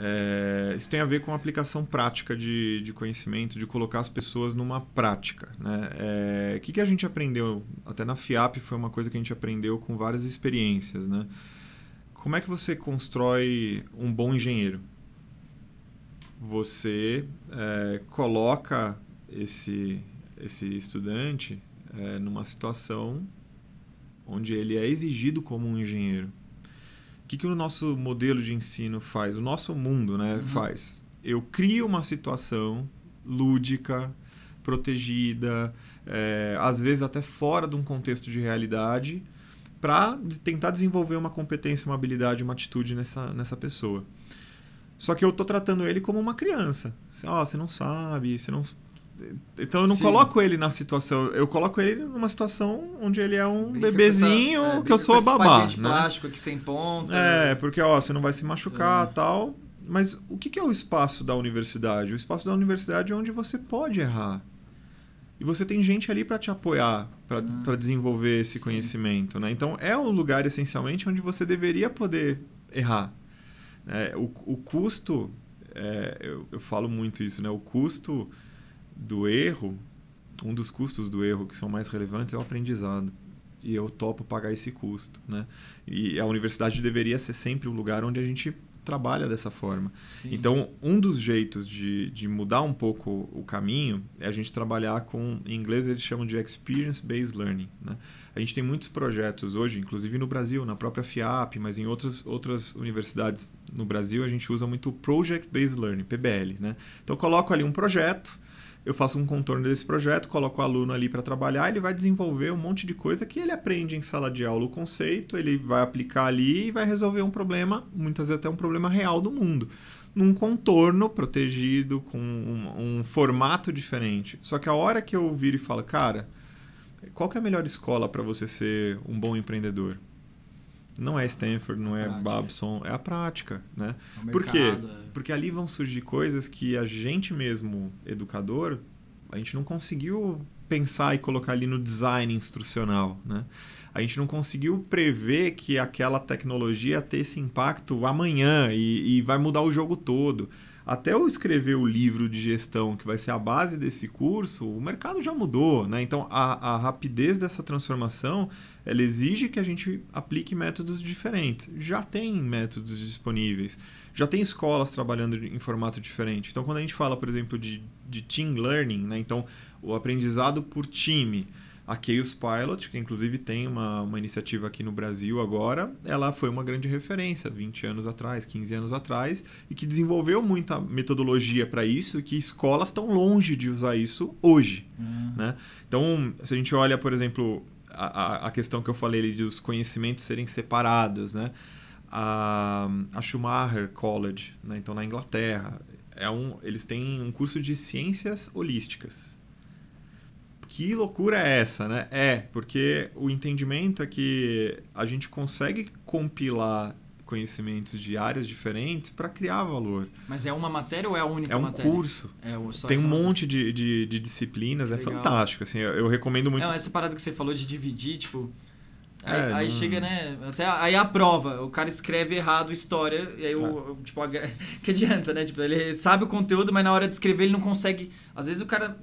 É, isso tem a ver com a aplicação prática de, de conhecimento, de colocar as pessoas numa prática. O né? é, que, que a gente aprendeu? Até na FIAP foi uma coisa que a gente aprendeu com várias experiências. Né? Como é que você constrói um bom engenheiro? Você é, coloca esse, esse estudante é, numa situação onde ele é exigido como um engenheiro que, que o nosso modelo de ensino faz? O nosso mundo né, uhum. faz. Eu crio uma situação lúdica, protegida, é, às vezes até fora de um contexto de realidade, para tentar desenvolver uma competência, uma habilidade, uma atitude nessa, nessa pessoa. Só que eu tô tratando ele como uma criança. Assim, Ó, oh, você não sabe, você não então eu não Sim. coloco ele na situação, eu coloco ele numa situação onde ele é um brinca bebezinho essa, é, que eu sou babá. De né? plástico aqui sem ponta. É, porque ó, você não vai se machucar, é. tal. Mas o que é o espaço da universidade? O espaço da universidade é onde você pode errar. E você tem gente ali para te apoiar, para ah, desenvolver esse sim. conhecimento, né? Então é um lugar essencialmente onde você deveria poder errar. É, o, o custo, é, eu, eu falo muito isso, né? O custo do erro, um dos custos do erro que são mais relevantes é o aprendizado. E eu topo pagar esse custo, né? E a universidade deveria ser sempre o um lugar onde a gente trabalha dessa forma. Sim. Então, um dos jeitos de, de mudar um pouco o caminho é a gente trabalhar com, em inglês eles chamam de experience-based learning. Né? A gente tem muitos projetos hoje, inclusive no Brasil, na própria FIAP, mas em outras, outras universidades no Brasil, a gente usa muito project-based learning, PBL. Né? Então, eu coloco ali um projeto eu faço um contorno desse projeto, coloco o aluno ali para trabalhar, ele vai desenvolver um monte de coisa que ele aprende em sala de aula o conceito, ele vai aplicar ali e vai resolver um problema, muitas vezes até um problema real do mundo, num contorno protegido, com um, um formato diferente. Só que a hora que eu viro e falo, cara, qual que é a melhor escola para você ser um bom empreendedor? Não é Stanford, não é prática. Babson, é a prática, né? Mercado, é Por quê? É. Porque ali vão surgir coisas que a gente mesmo, educador, a gente não conseguiu pensar e colocar ali no design instrucional, né? A gente não conseguiu prever que aquela tecnologia ter esse impacto amanhã e, e vai mudar o jogo todo. Até eu escrever o livro de gestão, que vai ser a base desse curso, o mercado já mudou, né? Então, a, a rapidez dessa transformação, ela exige que a gente aplique métodos diferentes. Já tem métodos disponíveis, já tem escolas trabalhando em formato diferente. Então, quando a gente fala, por exemplo, de, de team learning, né? Então, o aprendizado por time. A Chaos Pilot, que inclusive tem uma, uma iniciativa aqui no Brasil agora, ela foi uma grande referência 20 anos atrás, 15 anos atrás, e que desenvolveu muita metodologia para isso, e que escolas estão longe de usar isso hoje. Uhum. Né? Então, se a gente olha, por exemplo, a, a questão que eu falei ali dos conhecimentos serem separados, né? a, a Schumacher College, né? então na Inglaterra, é um, eles têm um curso de ciências holísticas que loucura é essa, né? É, porque o entendimento é que a gente consegue compilar conhecimentos de áreas diferentes para criar valor. Mas é uma matéria ou é a única é um matéria? Curso. É um curso. Tem um monte de, de, de disciplinas, é, fantástico. Assim, eu, eu recomendo muito. Não, essa parada que você falou de dividir, tipo, Aí, é, aí não... chega, né? Até aí a prova, o cara escreve errado história, e aí ah. o, é. o, tipo, a, que adianta, né? Tipo, ele sabe o conteúdo, mas na hora de escrever ele não consegue. Às vezes o cara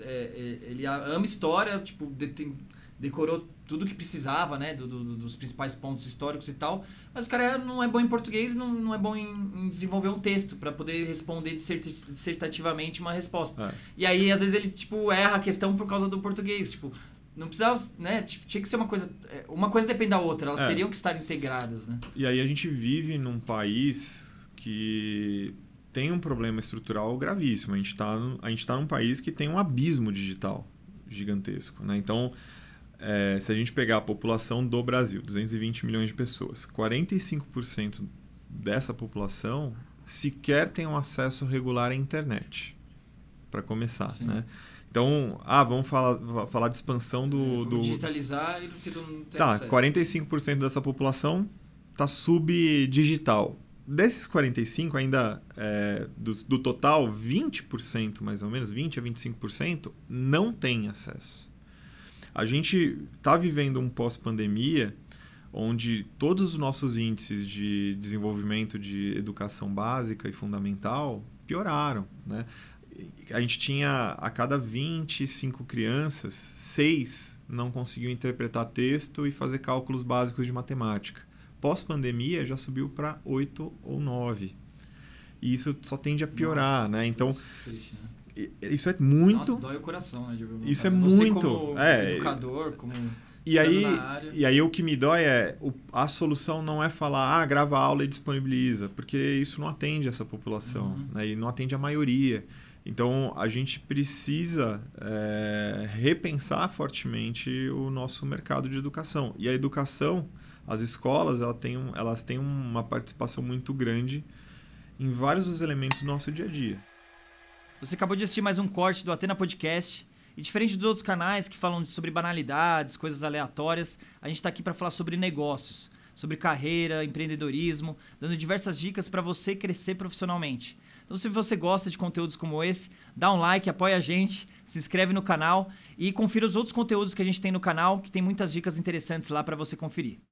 é, é, ele ama história, tipo, decorou tudo que precisava, né? Do, do, dos principais pontos históricos e tal. Mas o cara não é bom em português, não, não é bom em, em desenvolver um texto para poder responder dissertativamente uma resposta. É. E aí, às vezes, ele, tipo, erra a questão por causa do português. Tipo, não precisava, né? Tipo, tinha que ser uma coisa. É, uma coisa depende da outra, elas é. teriam que estar integradas, né? E aí a gente vive num país que tem um problema estrutural gravíssimo. A gente está a gente tá num país que tem um abismo digital gigantesco, né? Então. É, se a gente pegar a população do Brasil, 220 milhões de pessoas, 45% dessa população sequer tem um acesso regular à internet, para começar, Sim. né? Então, ah, vamos falar, falar de expansão do. É, do... Digitalizar e não ter Tá, acesso. 45% dessa população tá subdigital. Desses 45%, ainda é, do, do total, 20% mais ou menos, 20% a 25%, não tem acesso. A gente está vivendo um pós-pandemia onde todos os nossos índices de desenvolvimento de educação básica e fundamental pioraram. Né? a gente tinha a cada 25 crianças, seis não conseguiam interpretar texto e fazer cálculos básicos de matemática. Pós-pandemia já subiu para 8 ou 9. E isso só tende a piorar, Nossa, né? Então, isso, é, né? é muito. Nossa, dói o coração, né? isso é Você muito. Como é, educador, como. E aí, e aí o que me dói é a solução não é falar ah grava a aula e disponibiliza porque isso não atende essa população uhum. né? e não atende a maioria então a gente precisa é, repensar fortemente o nosso mercado de educação. E a educação, as escolas, ela tem, elas têm uma participação muito grande em vários dos elementos do nosso dia a dia. Você acabou de assistir mais um corte do Atena Podcast. E diferente dos outros canais que falam sobre banalidades, coisas aleatórias, a gente está aqui para falar sobre negócios sobre carreira, empreendedorismo, dando diversas dicas para você crescer profissionalmente. Então, se você gosta de conteúdos como esse, dá um like, apoia a gente, se inscreve no canal e confira os outros conteúdos que a gente tem no canal, que tem muitas dicas interessantes lá para você conferir.